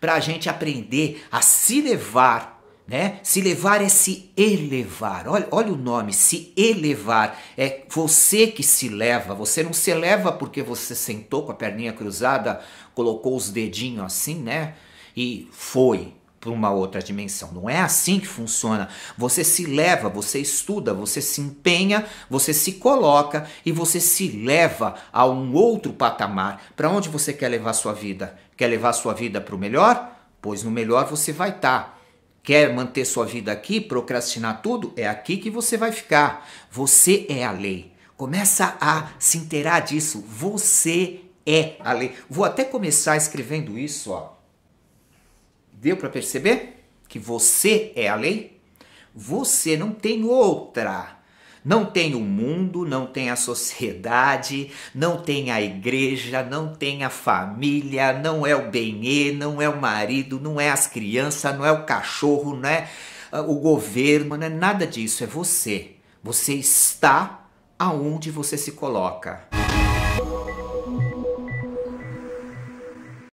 para a gente aprender a se levar né? Se levar é se elevar. Olha, olha o nome, se elevar. É você que se leva. Você não se eleva porque você sentou com a perninha cruzada, colocou os dedinhos assim, né? E foi para uma outra dimensão. Não é assim que funciona. Você se leva, você estuda, você se empenha, você se coloca e você se leva a um outro patamar. Para onde você quer levar sua vida? Quer levar sua vida para o melhor? Pois no melhor você vai estar. Tá. Quer manter sua vida aqui, procrastinar tudo? É aqui que você vai ficar. Você é a lei. Começa a se inteirar disso. Você é a lei. Vou até começar escrevendo isso, ó Deu para perceber que você é a lei? Você não tem outra. Não tem o mundo, não tem a sociedade, não tem a igreja, não tem a família, não é o benê, não é o marido, não é as crianças, não é o cachorro, não é ah, o governo, não é nada disso, é você. Você está aonde você se coloca.